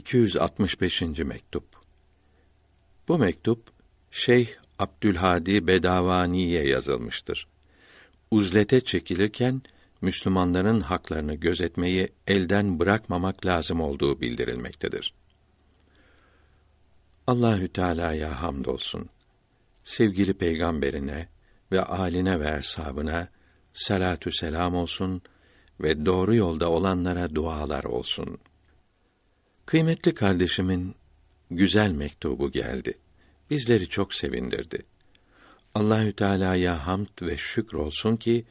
265. mektup. Bu mektup Şeyh Abdülhadi Bedavani'ye yazılmıştır. Uzlete çekilirken Müslümanların haklarını gözetmeyi elden bırakmamak lazım olduğu bildirilmektedir. Allahü Teala'ya hamdolsun. Sevgili peygamberine ve aline ve eshabına salatü selam olsun ve doğru yolda olanlara dualar olsun.'' Kıymetli kardeşimin güzel mektubu geldi. Bizleri çok sevindirdi. Allahü Teala'ya hamd ve şükür olsun ki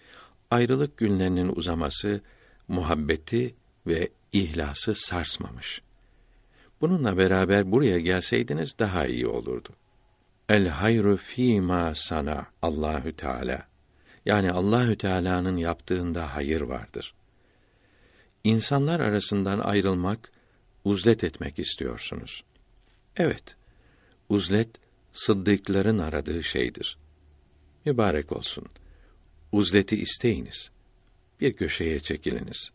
ayrılık günlerinin uzaması muhabbeti ve ihlası sarsmamış. Bununla beraber buraya gelseydiniz daha iyi olurdu. El hayru fi ma sana Allahü Teala. Yani Allahü Teala'nın yaptığında hayır vardır. İnsanlar arasından ayrılmak uzlet etmek istiyorsunuz. Evet, uzlet sıddıkların aradığı şeydir. Mübarek olsun. Uzleti isteyiniz. Bir köşeye çekiliniz.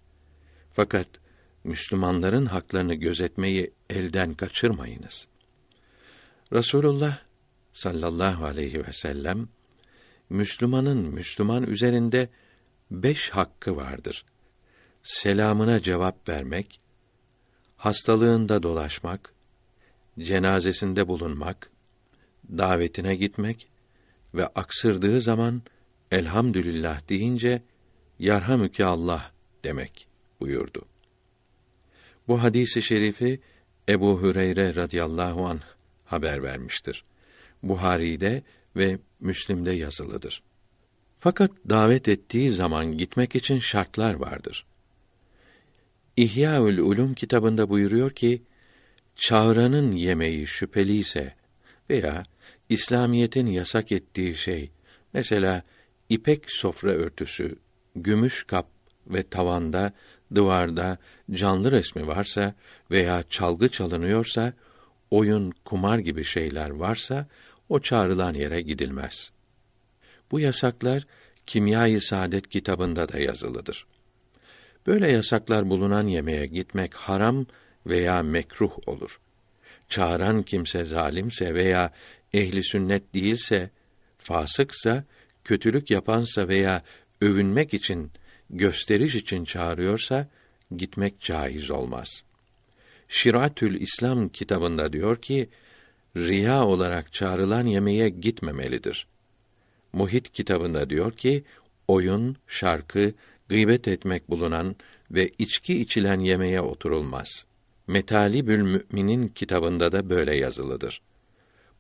Fakat Müslümanların haklarını gözetmeyi elden kaçırmayınız. Rasulullah sallallahu aleyhi ve sellem Müslümanın Müslüman üzerinde beş hakkı vardır. Selamına cevap vermek, hastalığında dolaşmak, cenazesinde bulunmak, davetine gitmek ve aksırdığı zaman elhamdülillah deyince yarhamüke Allah demek buyurdu. Bu hadisi şerifi Ebu Hüreyre radıyallahu anh haber vermiştir. Buhari'de ve Müslim'de yazılıdır. Fakat davet ettiği zaman gitmek için şartlar vardır. İhyaül Ulum kitabında buyuruyor ki çağıranın yemeği şüpheliyse veya İslamiyetin yasak ettiği şey mesela ipek sofra örtüsü, gümüş kap ve tavanda, duvarda canlı resmi varsa veya çalgı çalınıyorsa, oyun, kumar gibi şeyler varsa o çağrılan yere gidilmez. Bu yasaklar Kimyayı Saadet kitabında da yazılıdır. Böyle yasaklar bulunan yemeğe gitmek haram veya mekruh olur. Çağıran kimse zalimse veya ehli sünnet değilse, fasıksa, kötülük yapansa veya övünmek için, gösteriş için çağırıyorsa gitmek caiz olmaz. Şiratül İslam kitabında diyor ki, riya olarak çağrılan yemeğe gitmemelidir. Muhit kitabında diyor ki, oyun, şarkı, gıybet etmek bulunan ve içki içilen yemeğe oturulmaz. Metalibül Mü'minin kitabında da böyle yazılıdır.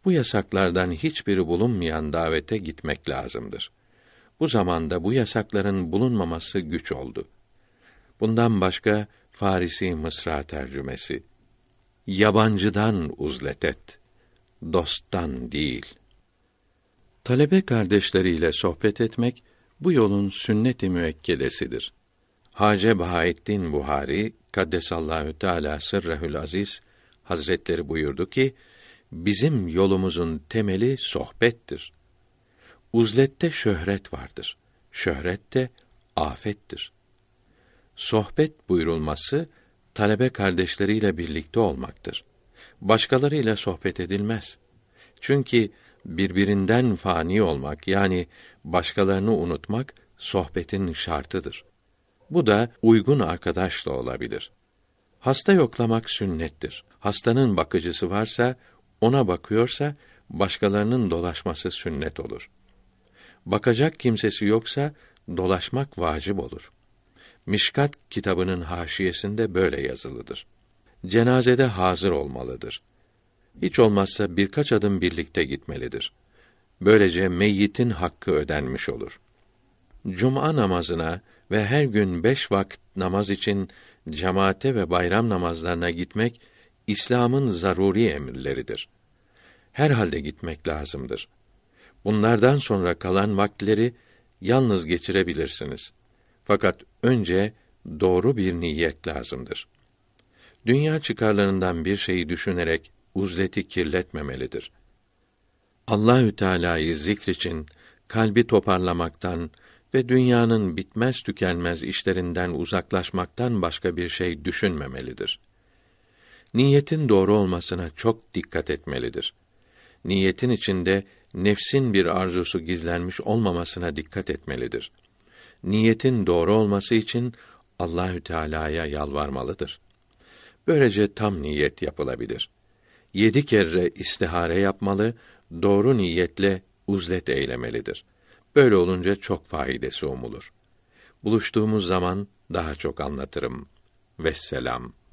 Bu yasaklardan hiçbiri bulunmayan davete gitmek lazımdır. Bu zamanda bu yasakların bulunmaması güç oldu. Bundan başka Farisi Mısra tercümesi. Yabancıdan uzlet et, dosttan değil. Talebe kardeşleriyle sohbet etmek bu yolun sünnet-i müekkedesidir. Hace Bahaettin Buhari kaddesallahu teala sırrehül aziz hazretleri buyurdu ki bizim yolumuzun temeli sohbettir. Uzlette şöhret vardır. şöhrette afettir. Sohbet buyurulması talebe kardeşleriyle birlikte olmaktır. Başkalarıyla sohbet edilmez. Çünkü birbirinden fani olmak yani başkalarını unutmak sohbetin şartıdır. Bu da uygun arkadaşla olabilir. Hasta yoklamak sünnettir. Hastanın bakıcısı varsa, ona bakıyorsa başkalarının dolaşması sünnet olur. Bakacak kimsesi yoksa dolaşmak vacip olur. Mişkat kitabının haşiyesinde böyle yazılıdır. Cenazede hazır olmalıdır.'' hiç olmazsa birkaç adım birlikte gitmelidir. Böylece meyyitin hakkı ödenmiş olur. Cuma namazına ve her gün beş vakit namaz için cemaate ve bayram namazlarına gitmek İslam'ın zaruri emirleridir. Herhalde gitmek lazımdır. Bunlardan sonra kalan vakitleri yalnız geçirebilirsiniz. Fakat önce doğru bir niyet lazımdır. Dünya çıkarlarından bir şeyi düşünerek uzleti kirletmemelidir. Allahü Teala'yı için kalbi toparlamaktan ve dünyanın bitmez tükenmez işlerinden uzaklaşmaktan başka bir şey düşünmemelidir. Niyetin doğru olmasına çok dikkat etmelidir. Niyetin içinde nefsin bir arzusu gizlenmiş olmamasına dikkat etmelidir. Niyetin doğru olması için Allahü Teala'ya yalvarmalıdır. Böylece tam niyet yapılabilir.'' yedi kere istihare yapmalı, doğru niyetle uzlet eylemelidir. Böyle olunca çok faydası umulur. Buluştuğumuz zaman daha çok anlatırım. Vesselam.